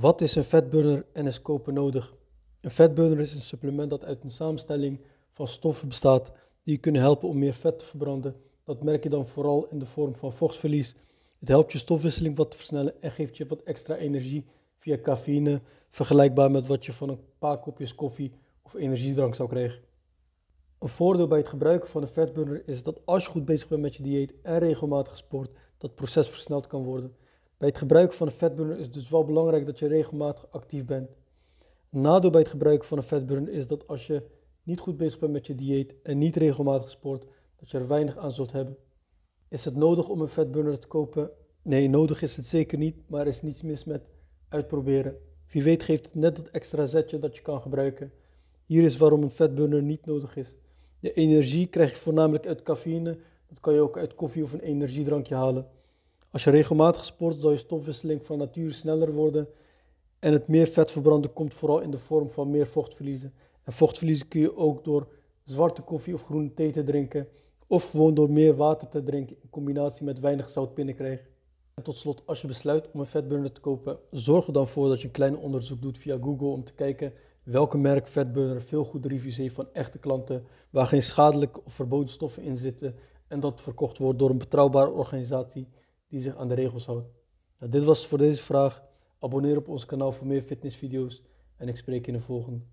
Wat is een vetburner en is koper nodig? Een vetburner is een supplement dat uit een samenstelling van stoffen bestaat die je kunnen helpen om meer vet te verbranden. Dat merk je dan vooral in de vorm van vochtverlies. Het helpt je stofwisseling wat te versnellen en geeft je wat extra energie via cafeïne, vergelijkbaar met wat je van een paar kopjes koffie of energiedrank zou krijgen. Een voordeel bij het gebruiken van een vetburner is dat als je goed bezig bent met je dieet en regelmatig sport, dat proces versneld kan worden. Bij het gebruik van een vetburner is het dus wel belangrijk dat je regelmatig actief bent. Een nadeel bij het gebruik van een vetburner is dat als je niet goed bezig bent met je dieet en niet regelmatig sport, dat je er weinig aan zult hebben. Is het nodig om een vetburner te kopen? Nee, nodig is het zeker niet, maar er is niets mis met uitproberen. Wie weet geeft het net dat extra zetje dat je kan gebruiken. Hier is waarom een vetburner niet nodig is. De energie krijg je voornamelijk uit cafeïne, dat kan je ook uit koffie of een energiedrankje halen. Als je regelmatig sport, zal je stofwisseling van natuur sneller worden en het meer vet verbranden komt vooral in de vorm van meer vochtverliezen. En vochtverliezen kun je ook door zwarte koffie of groene thee te drinken of gewoon door meer water te drinken in combinatie met weinig zout binnenkrijgen. En tot slot, als je besluit om een vetburner te kopen, zorg er dan voor dat je een klein onderzoek doet via Google om te kijken welke merk vetburner veel goede reviews heeft van echte klanten, waar geen schadelijke of verboden stoffen in zitten en dat verkocht wordt door een betrouwbare organisatie die zich aan de regels houdt. Nou, dit was voor deze vraag. Abonneer op ons kanaal voor meer fitnessvideo's en ik spreek je in de volgende.